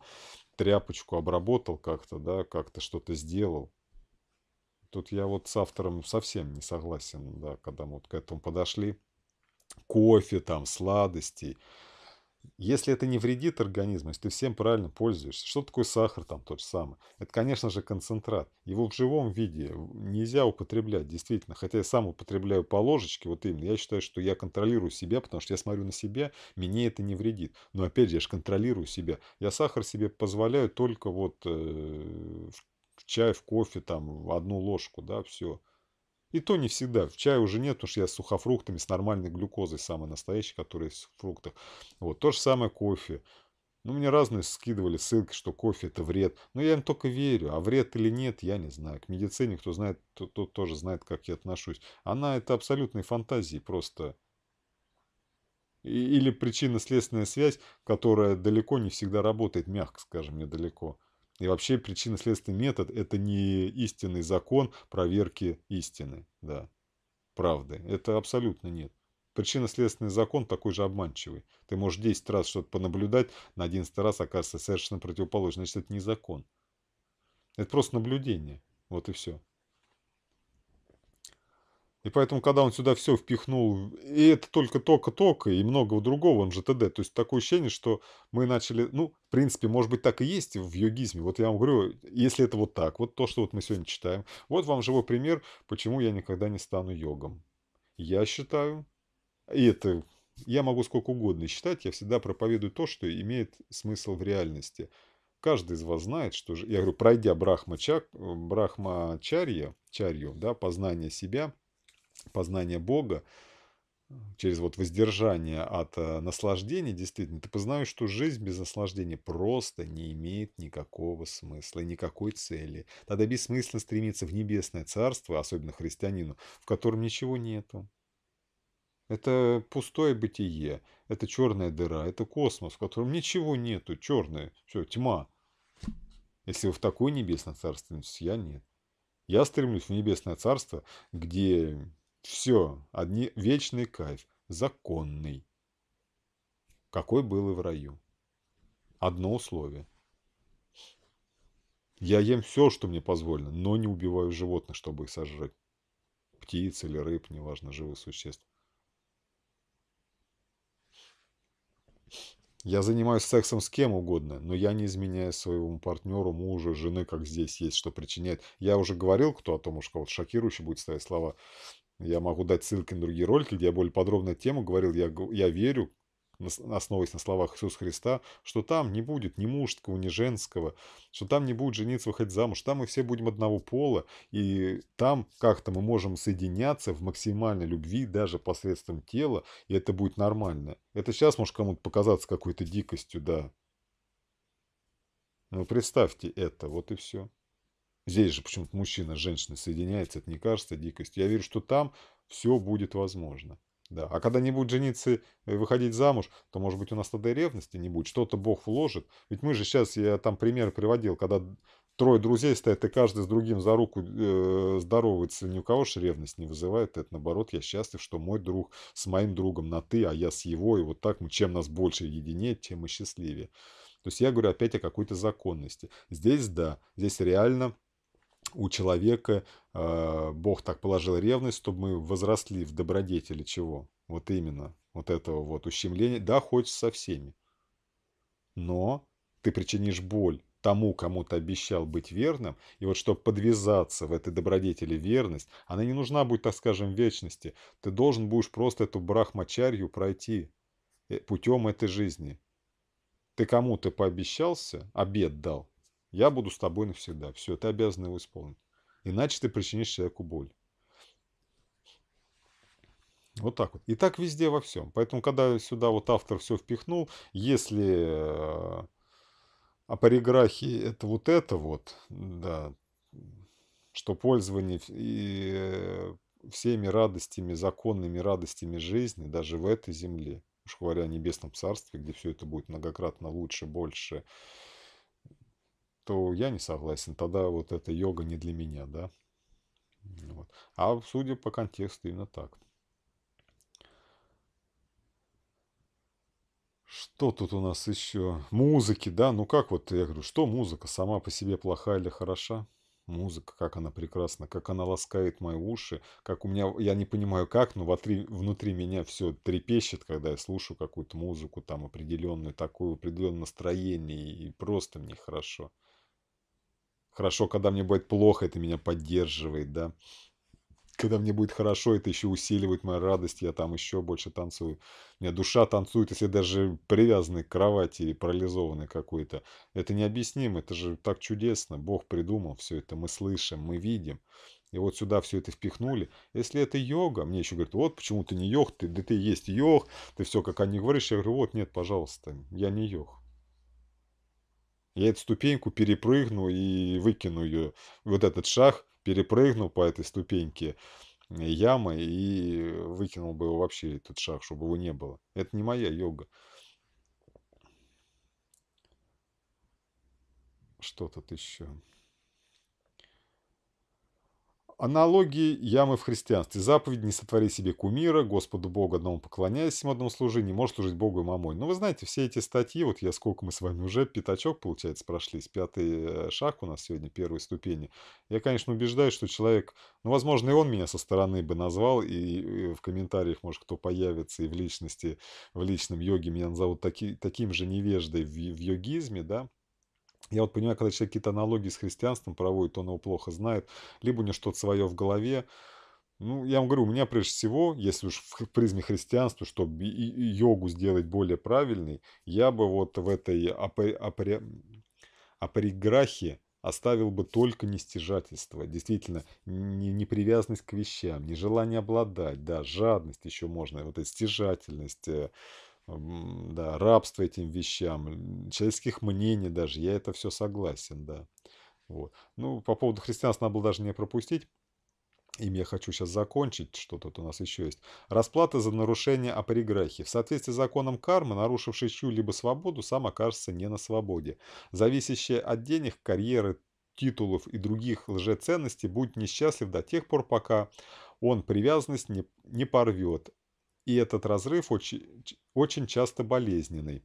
тряпочку обработал как-то, да, как-то что-то сделал. Тут я вот с автором совсем не согласен, да, когда мы вот к этому подошли. Кофе там, сладостей если это не вредит организму, если ты всем правильно пользуешься, что такое сахар там тот же самый? Это, конечно же, концентрат. Его в живом виде нельзя употреблять, действительно. Хотя я сам употребляю по ложечке, вот именно. Я считаю, что я контролирую себя, потому что я смотрю на себя, мне это не вредит. Но опять же, я же контролирую себя. Я сахар себе позволяю только вот э, в чай, в кофе, там, одну ложку, да, все. И то не всегда. В чае уже нет, потому что я с сухофруктами, с нормальной глюкозой, самой настоящей, которая есть в фруктах. Вот, то же самое кофе. Ну, мне разные скидывали ссылки, что кофе это вред. Но я им только верю. А вред или нет, я не знаю. К медицине, кто знает, тот, тот тоже знает, как я отношусь. Она это абсолютные фантазии просто. или причинно-следственная связь, которая далеко не всегда работает, мягко скажем, недалеко. И вообще причинно-следственный метод – это не истинный закон проверки истины, да, правды. Это абсолютно нет. Причинно-следственный закон такой же обманчивый. Ты можешь 10 раз что-то понаблюдать, на 11 раз окажется совершенно противоположно. Значит, это не закон. Это просто наблюдение. Вот и все. И поэтому, когда он сюда все впихнул, и это только тока-тока, и многого другого, он же ТД. То есть такое ощущение, что мы начали, ну, в принципе, может быть, так и есть в йогизме. Вот я вам говорю, если это вот так, вот то, что вот мы сегодня читаем, вот вам живой пример, почему я никогда не стану йогом. Я считаю, и это я могу сколько угодно считать, я всегда проповедую то, что имеет смысл в реальности. Каждый из вас знает, что же, я говорю, пройдя брахмачарья, чарью, да, познание себя – познание Бога, э, через вот воздержание от э, наслаждений, действительно, ты познаешь, что жизнь без наслаждения просто не имеет никакого смысла и никакой цели. Тогда бессмысленно стремиться в небесное царство, особенно христианину, в котором ничего нету. Это пустое бытие, это черная дыра, это космос, в котором ничего нету, черное, все, тьма. Если вы в такое небесное царство, я нет. Я стремлюсь в небесное царство, где все, одни, вечный кайф, законный. Какой был и в раю. Одно условие. Я ем все, что мне позволено, но не убиваю животных, чтобы их сожрать. Птиц или рыб, неважно, живых существ. Я занимаюсь сексом с кем угодно, но я не изменяю своему партнеру, мужу, жены, как здесь есть, что причиняет. Я уже говорил, кто о том, что вот шокирующе будет ставить слова я могу дать ссылки на другие ролики, где я более подробно тему говорил. Я, я верю, основываясь на словах Иисуса Христа, что там не будет ни мужского, ни женского, что там не будет жениться, выходить замуж, там мы все будем одного пола, и там как-то мы можем соединяться в максимальной любви даже посредством тела, и это будет нормально. Это сейчас может кому-то показаться какой-то дикостью, да. Но ну, представьте это, вот и все. Здесь же почему-то мужчина с женщиной соединяется, это не кажется дикостью. Я верю, что там все будет возможно. Да. А когда не будет жениться и выходить замуж, то, может быть, у нас тогда и ревности не будет. Что-то Бог вложит. Ведь мы же сейчас, я там пример приводил, когда трое друзей стоят, и каждый с другим за руку э, здоровается, ни у кого же ревность не вызывает. Это наоборот, я счастлив, что мой друг с моим другом на «ты», а я с его. И вот так мы, чем нас больше единеет, тем мы счастливее. То есть я говорю опять о какой-то законности. Здесь да, здесь реально у человека э, Бог так положил ревность, чтобы мы возросли в добродетели чего? Вот именно вот этого вот ущемления. Да, хочешь со всеми, но ты причинишь боль тому, кому ты обещал быть верным, и вот чтобы подвязаться в этой добродетели верность, она не нужна будет, так скажем, в вечности. Ты должен будешь просто эту брахмачарью пройти э, путем этой жизни. Ты кому-то пообещался, обед дал, я буду с тобой навсегда. Все, ты обязан его исполнить. Иначе ты причинишь человеку боль. Вот так вот. И так везде во всем. Поэтому, когда сюда вот автор все впихнул, если э, о париграфии это вот это вот, да, что пользование и э, всеми радостями, законными радостями жизни, даже в этой земле, уж говоря о небесном царстве, где все это будет многократно лучше, больше, что я не согласен, тогда вот эта йога не для меня, да. Вот. А судя по контексту, именно так. Что тут у нас еще? Музыки, да? Ну как вот, я говорю, что музыка? Сама по себе плохая или хороша? Музыка, как она прекрасна, как она ласкает мои уши, как у меня, я не понимаю как, но внутри, внутри меня все трепещет, когда я слушаю какую-то музыку, там определенную, такое определенное настроение, и просто мне хорошо. Хорошо, когда мне будет плохо, это меня поддерживает, да. Когда мне будет хорошо, это еще усиливает мою радость, я там еще больше танцую. У меня душа танцует, если даже привязанный к кровати или парализованный какой-то. Это необъяснимо, это же так чудесно. Бог придумал все это, мы слышим, мы видим. И вот сюда все это впихнули. Если это йога, мне еще говорят, вот почему ты не йог, ты, да ты есть йог, ты все как они говоришь. Я говорю, вот нет, пожалуйста, я не йог. Я эту ступеньку перепрыгну и выкину ее. Вот этот шаг перепрыгну по этой ступеньке э, ямы и э, выкинул бы его вообще этот шаг, чтобы его не было. Это не моя йога. Что тут еще? Аналогии ямы в христианстве. Заповедь «Не сотвори себе кумира», «Господу Богу одному поклоняйся, ему одному служи», «Не можешь служить Богу и мамой». Ну, вы знаете, все эти статьи, вот я сколько мы с вами уже, пятачок, получается, прошлись, пятый э, шаг у нас сегодня, первой ступени. Я, конечно, убеждаюсь, что человек, ну, возможно, и он меня со стороны бы назвал, и в комментариях, может, кто появится, и в личности, в личном йоге меня назовут таки, таким же невеждой в, в йогизме, да, я вот понимаю, когда человек какие-то аналогии с христианством проводит, он его плохо знает, либо у него что-то свое в голове. Ну, я вам говорю, у меня прежде всего, если уж в призме христианства, чтобы йогу сделать более правильной, я бы вот в этой апориграхе оставил бы только нестяжательство, действительно, непривязанность к вещам, нежелание обладать, да, жадность еще можно, вот эта стяжательность, э, да, рабство этим вещам, человеческих мнений даже. Я это все согласен, да. Вот. Ну, по поводу христианства надо было даже не пропустить. Им я хочу сейчас закончить, что тут у нас еще есть. Расплата за нарушение априграхи. В соответствии с законом кармы, нарушивший чью-либо свободу, сам окажется не на свободе. Зависящее от денег, карьеры, титулов и других лжеценностей будет несчастлив до тех пор, пока он привязанность не, не порвет, и этот разрыв очень, очень часто болезненный.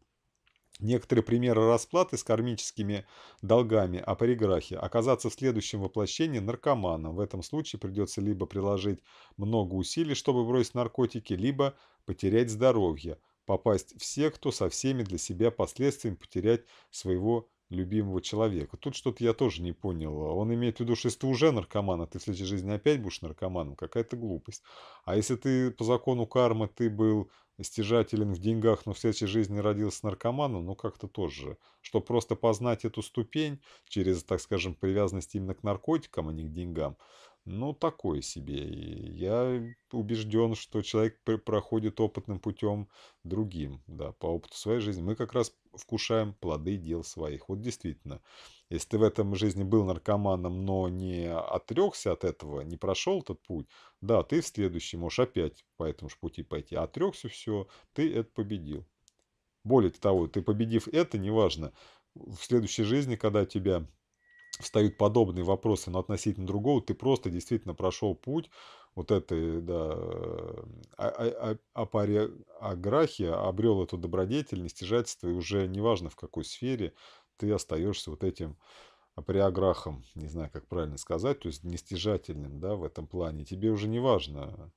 Некоторые примеры расплаты с кармическими долгами о париграхе оказаться в следующем воплощении наркоманом. В этом случае придется либо приложить много усилий, чтобы бросить наркотики, либо потерять здоровье, попасть в секту со всеми для себя последствиями, потерять своего любимого человека. Тут что-то я тоже не понял. Он имеет в виду, что если ты уже наркоман, а ты в следующей жизни опять будешь наркоманом, какая-то глупость. А если ты по закону кармы, ты был стяжателен в деньгах, но в следующей жизни родился наркоманом, ну как-то тоже. Что просто познать эту ступень через, так скажем, привязанность именно к наркотикам, а не к деньгам – ну, такое себе. я убежден, что человек проходит опытным путем другим, да, по опыту своей жизни. Мы как раз вкушаем плоды дел своих. Вот действительно, если ты в этом жизни был наркоманом, но не отрекся от этого, не прошел этот путь, да, ты в следующий можешь опять по этому же пути пойти. А отрекся, все, ты это победил. Более того, ты победив это, неважно, в следующей жизни, когда тебя встают подобные вопросы, но относительно другого, ты просто действительно прошел путь вот этой да, а, а, а, апариаграхии, обрел эту добродетель, нестяжательство, и уже неважно в какой сфере ты остаешься вот этим апариаграхом, не знаю, как правильно сказать, то есть нестяжательным да, в этом плане. Тебе уже не важно,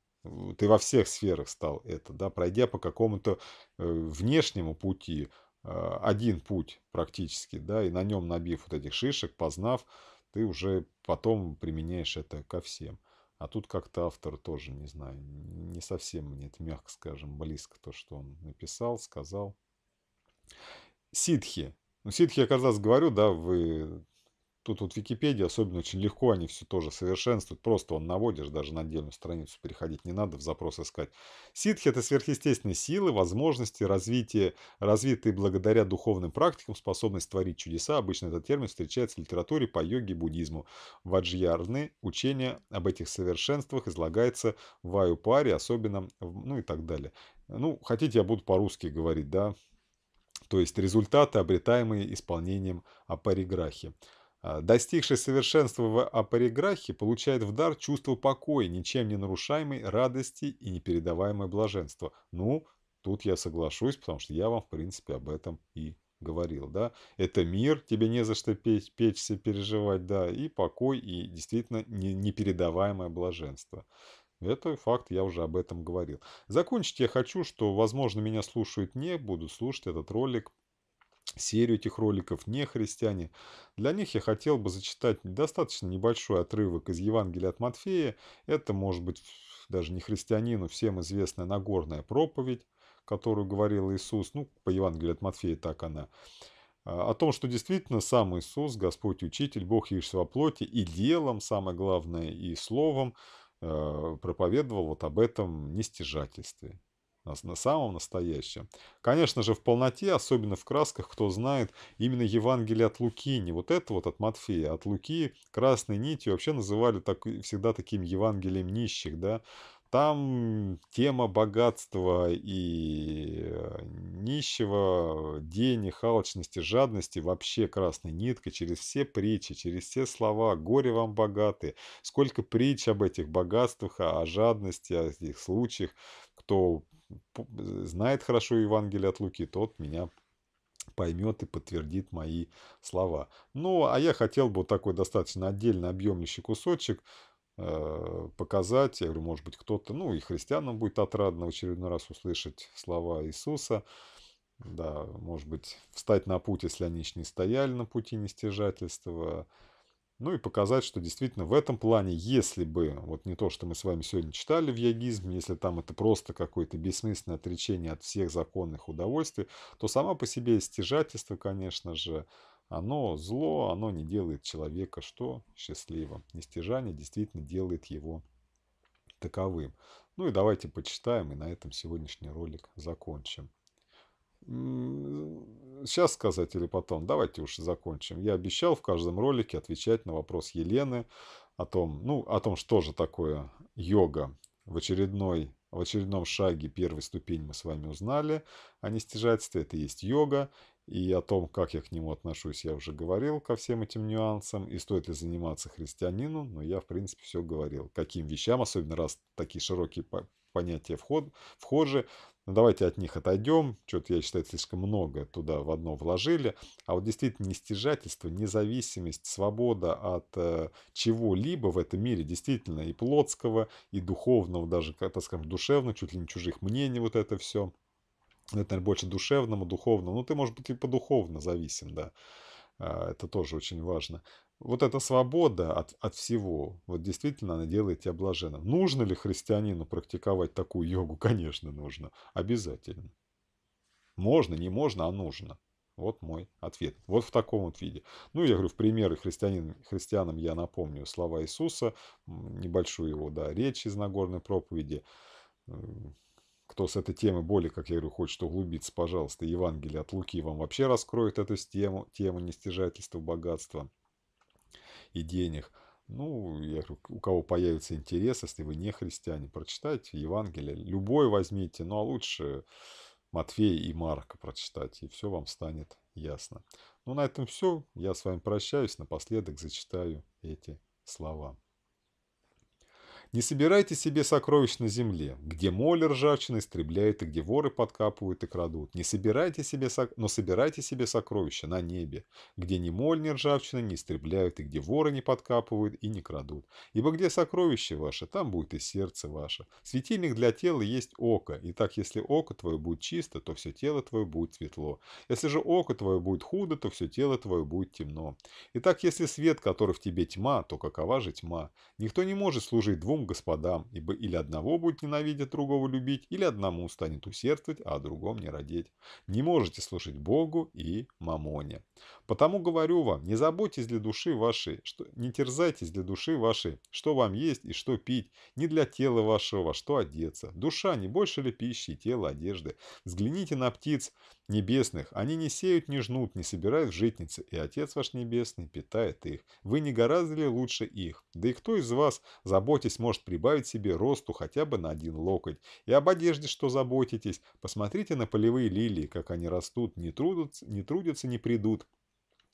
ты во всех сферах стал это, да, пройдя по какому-то э, внешнему пути, а, один путь практически, да, и на нем набив вот этих шишек, познав, ты уже потом применяешь это ко всем. А тут как-то автор тоже, не знаю, не совсем мне это, мягко скажем, близко то, что он написал, сказал. Ситхи. Ну, ситхи я казалось, говорю, да, вы Тут вот Википедии особенно очень легко, они все тоже совершенствуют. Просто он наводишь, даже на отдельную страницу переходить не надо, в запрос искать. Ситхи – это сверхъестественные силы, возможности, развитие, развитые благодаря духовным практикам, способность творить чудеса. Обычно этот термин встречается в литературе по йоге и буддизму. В аджьярны учение об этих совершенствах излагается в аюпаре, особенно, ну и так далее. Ну, хотите, я буду по-русски говорить, да? То есть результаты, обретаемые исполнением апариграхи. А, достигший совершенства в апариграхе получает в дар чувство покоя, ничем не нарушаемой радости и непередаваемое блаженство. Ну, тут я соглашусь, потому что я вам, в принципе, об этом и говорил, да. Это мир, тебе не за что печь, печься, переживать, да, и покой, и действительно непередаваемое блаженство. Это факт, я уже об этом говорил. Закончить я хочу, что, возможно, меня слушают не, будут слушать этот ролик серию этих роликов не христиане. Для них я хотел бы зачитать достаточно небольшой отрывок из Евангелия от Матфея. Это может быть даже не христианину всем известная Нагорная проповедь, которую говорил Иисус, ну, по Евангелию от Матфея так она, а, о том, что действительно сам Иисус, Господь Учитель, Бог Иешуа во плоти и делом, самое главное, и словом э, проповедовал вот об этом нестяжательстве на самом настоящем. Конечно же, в полноте, особенно в красках, кто знает, именно Евангелие от Луки, не вот это вот от Матфея, а от Луки красной нитью вообще называли так, всегда таким Евангелием нищих, да, там тема богатства и э, нищего, денег, халочности, жадности вообще красной ниткой через все притчи, через все слова «горе вам богатые", сколько притч об этих богатствах, о жадности, о этих случаях кто э, знает хорошо Евангелие от Луки, тот меня поймет и подтвердит мои слова. Ну, а я хотел бы вот такой достаточно отдельно объемлющий кусочек э, показать. Я говорю, может быть, кто-то, ну, и христианам будет отрадно в очередной раз услышать слова Иисуса. Да, может быть, встать на путь, если они еще не стояли на пути нестяжательства. Ну и показать, что действительно в этом плане, если бы, вот не то, что мы с вами сегодня читали в ягизме, если там это просто какое-то бессмысленное отречение от всех законных удовольствий, то сама по себе стяжательство, конечно же, оно зло, оно не делает человека что? Счастливым. Нестяжание действительно делает его таковым. Ну и давайте почитаем и на этом сегодняшний ролик закончим. Сейчас сказать или потом? Давайте уж закончим. Я обещал в каждом ролике отвечать на вопрос Елены о том, ну, о том, что же такое йога. В, очередной, в очередном шаге первой ступень мы с вами узнали о нестяжательстве. Это есть йога. И о том, как я к нему отношусь, я уже говорил ко всем этим нюансам. И стоит ли заниматься христианину, но ну, я, в принципе, все говорил. Каким вещам, особенно раз такие широкие понятия вход, вхожи, но ну, давайте от них отойдем, что-то, я считаю, слишком много туда в одно вложили, а вот действительно нестяжательство, независимость, свобода от э, чего-либо в этом мире, действительно, и плотского, и духовного, даже, так скажем, душевного, чуть ли не чужих мнений, вот это все, это, наверное, больше душевному, духовному, ну, ты, может быть, и по духовно зависим, да, а, это тоже очень важно вот эта свобода от, от всего, вот действительно она делает тебя блаженным. Нужно ли христианину практиковать такую йогу? Конечно, нужно. Обязательно. Можно, не можно, а нужно. Вот мой ответ. Вот в таком вот виде. Ну, я говорю, в примеры христианин, христианам я напомню слова Иисуса, небольшую его, да, речь из Нагорной проповеди. Кто с этой темы более, как я говорю, хочет углубиться, пожалуйста, Евангелие от Луки вам вообще раскроет эту тему, тему нестяжательства богатства и денег. Ну, я говорю, у кого появится интерес, если вы не христиане, прочитайте Евангелие, любой возьмите, ну а лучше Матфея и Марка прочитать, и все вам станет ясно. Ну, на этом все. Я с вами прощаюсь, напоследок зачитаю эти слова. Не собирайте себе сокровищ на земле, где моли ржавчина истребляет, и где воры подкапывают и крадут. Не собирайте себе, сок... но собирайте себе сокровища на небе, где ни моль, ни ржавчина не истребляют, и где воры не подкапывают и не крадут. Ибо где сокровище ваше, там будет и сердце ваше. Светильник для тела есть око, и так если око твое будет чисто, то все тело твое будет светло. Если же око твое будет худо, то все тело твое будет темно. Итак, если свет, который в тебе тьма, то какова же тьма? Никто не может служить двум двум господам, ибо или одного будет ненавидеть, другого любить, или одному станет усердствовать, а о другом не родить. Не можете служить Богу и мамоне. Потому говорю вам, не заботьтесь для души вашей, что, не терзайтесь для души вашей, что вам есть и что пить, не для тела вашего, а что одеться. Душа не больше ли пищи тело одежды? Взгляните на птиц небесных, они не сеют, не жнут, не собирают в житницы, и Отец ваш Небесный питает их. Вы не гораздо ли лучше их? Да и кто из вас, заботясь, сможет прибавить себе росту хотя бы на один локоть. И об одежде что заботитесь. Посмотрите на полевые лилии, как они растут, не трудятся, не, трудятся, не придут.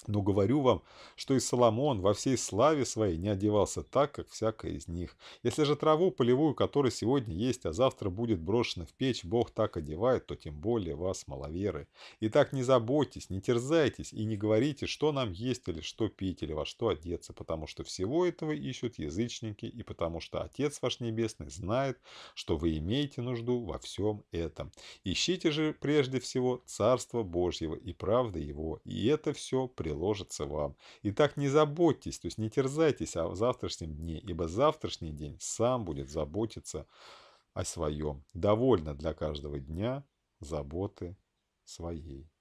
Но говорю вам, что и Соломон во всей славе своей не одевался так, как всякая из них. Если же траву полевую, которая сегодня есть, а завтра будет брошена в печь, Бог так одевает, то тем более вас, маловеры. Итак, не заботьтесь, не терзайтесь и не говорите, что нам есть или что пить, или во что одеться, потому что всего этого ищут язычники, и потому что Отец ваш Небесный знает, что вы имеете нужду во всем этом. Ищите же прежде всего Царство Божьего и правды Его, и это все приложится приложится вам. Итак, не заботьтесь, то есть не терзайтесь о завтрашнем дне, ибо завтрашний день сам будет заботиться о своем. Довольно для каждого дня заботы своей.